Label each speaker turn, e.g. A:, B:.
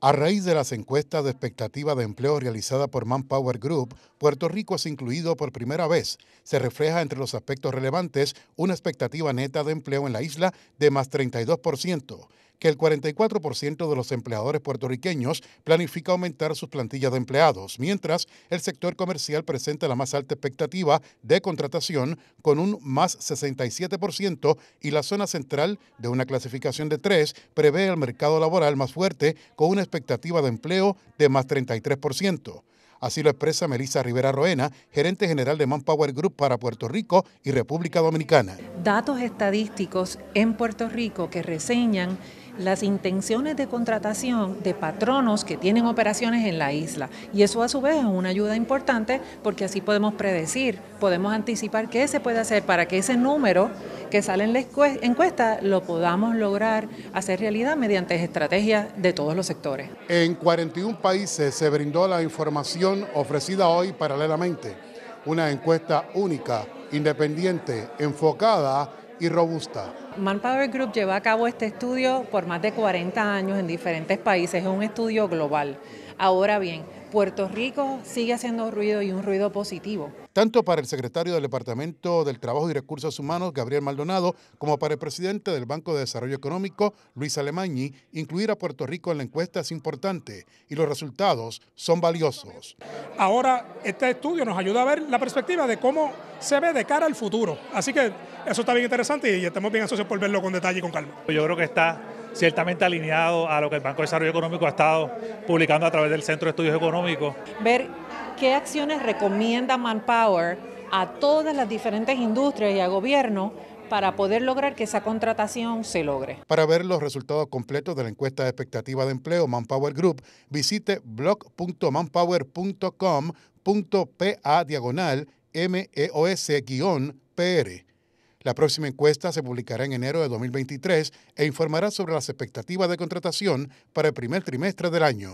A: A raíz de las encuestas de expectativa de empleo realizada por Manpower Group, Puerto Rico es incluido por primera vez. Se refleja entre los aspectos relevantes una expectativa neta de empleo en la isla de más 32% que el 44% de los empleadores puertorriqueños planifica aumentar sus plantillas de empleados, mientras el sector comercial presenta la más alta expectativa de contratación con un más 67% y la zona central de una clasificación de 3 prevé el mercado laboral más fuerte con una expectativa de empleo de más 33%. Así lo expresa Melissa Rivera Roena, gerente general de Manpower Group para Puerto Rico y República Dominicana
B: datos estadísticos en Puerto Rico que reseñan las intenciones de contratación de patronos que tienen operaciones en la isla. Y eso a su vez es una ayuda importante porque así podemos predecir, podemos anticipar qué se puede hacer para que ese número que sale en la encuesta lo podamos lograr hacer realidad mediante estrategias de todos los sectores.
A: En 41 países se brindó la información ofrecida hoy paralelamente, una encuesta única independiente, enfocada y robusta.
B: Manpower Group lleva a cabo este estudio por más de 40 años en diferentes países, es un estudio global. Ahora bien, Puerto Rico sigue haciendo ruido y un ruido positivo.
A: Tanto para el secretario del Departamento del Trabajo y Recursos Humanos, Gabriel Maldonado, como para el presidente del Banco de Desarrollo Económico, Luis Alemañi, incluir a Puerto Rico en la encuesta es importante y los resultados son valiosos. Ahora, este estudio nos ayuda a ver la perspectiva de cómo se ve de cara al futuro. Así que eso está bien interesante y estamos bien asociados por verlo con detalle y con calma. Yo creo que está ciertamente alineado a lo que el Banco de Desarrollo Económico ha estado publicando a través del Centro de Estudios Económicos.
B: Ver qué acciones recomienda Manpower a todas las diferentes industrias y a gobierno para poder lograr que esa contratación se logre.
A: Para ver los resultados completos de la encuesta de expectativa de empleo Manpower Group, visite blog.manpower.com.pa diagonal MEOS-PR. La próxima encuesta se publicará en enero de 2023 e informará sobre las expectativas de contratación para el primer trimestre del año.